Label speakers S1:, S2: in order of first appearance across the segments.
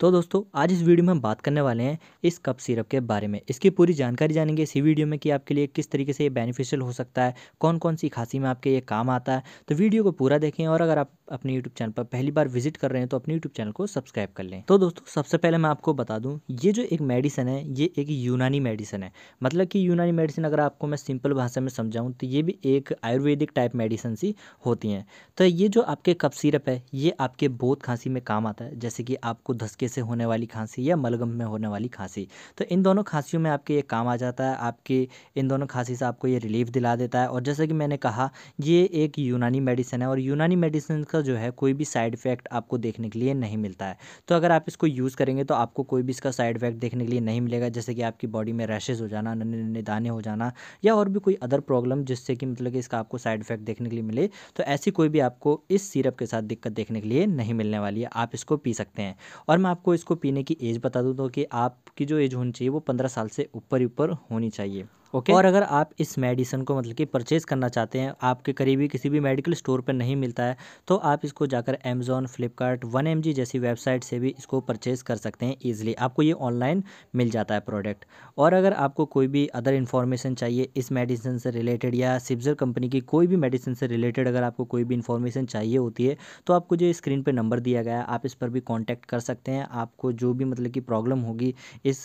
S1: तो दोस्तों आज इस वीडियो में हम बात करने वाले हैं इस कप सिरप के बारे में इसकी पूरी जानकारी जानेंगे इसी वीडियो में कि आपके लिए किस तरीके से ये बेनिफिशियल हो सकता है कौन कौन सी खांसी में आपके ये काम आता है तो वीडियो को पूरा देखें और अगर आप अपने यूट्यूब चैनल पर पहली बार विजिट कर रहे हैं तो अपने यूट्यूब चैनल को सब्सक्राइब कर लें तो दोस्तों सबसे पहले मैं आपको बता दूँ ये जो एक मेडिसन है ये एक यूनानी मेडिसन है मतलब कि यूनानी मेडिसिन अगर आपको मैं सिंपल भाषा में समझाऊँ तो ये भी एक आयुर्वेदिक टाइप मेडिसन सी होती हैं तो ये जो आपके कप सिरप है ये आपके बहुत खांसी में काम आता है जैसे कि आपको धसके तरीके से होने वाली खांसी या मलगम में होने वाली खांसी तो इन दोनों खांसियों में आपके ये काम आ जाता है आपकी इन दोनों खांसी से आपको ये रिलीफ दिला देता है और जैसे कि मैंने कहा ये एक यूनानी मेडिसिन है और यूनानी मेडिसिन का जो है कोई भी साइड इफ़ेक्ट आपको देखने के लिए नहीं मिलता है तो अगर आप इसको यूज़ करेंगे तो आपको कोई भी इसका साइड इफ़ेक्ट देखने के लिए नहीं मिलेगा जैसे कि आपकी बॉडी में रैशेज़ हो जाना नन्हे नन्हे दाने हो जाना या और भी कोई अदर प्रॉब्लम जिससे कि मतलब कि इसका आपको साइड इफ़ेक्ट देखने के लिए मिले तो ऐसी कोई भी आपको इस सिरप के साथ दिक्कत देखने के लिए नहीं मिलने वाली है आप इसको पी सकते हैं और मैं आपको इसको पीने की एज बता दूँ तो कि आपकी जो एज होनी चाहिए वो पंद्रह साल से ऊपर ऊपर होनी चाहिए ओके okay? और अगर आप इस मेडिसन को मतलब कि परचेज़ करना चाहते हैं आपके करीबी किसी भी मेडिकल स्टोर पर नहीं मिलता है तो आप इसको जाकर अमेज़ॉन फ्लिपकार्ट वन एम जैसी वेबसाइट से भी इसको परचेज़ कर सकते हैं ईजिली आपको ये ऑनलाइन मिल जाता है प्रोडक्ट और अगर आपको कोई भी अदर इन्फॉर्मेशन चाहिए इस मेडिसिन से रिलेटेड या सिब्जर कंपनी की कोई भी मेडिसिन से रिलेटेड अगर आपको कोई भी इन्फॉर्मेशन चाहिए होती है तो आपको जो स्क्रीन पर नंबर दिया गया है आप इस पर भी कॉन्टैक्ट कर सकते हैं आपको जो भी मतलब कि प्रॉब्लम होगी इस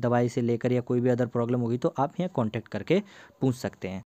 S1: दवाई से लेकर या कोई भी अदर प्रॉब्लम होगी तो आप यहाँ कॉन्टैक्ट करके पूछ सकते हैं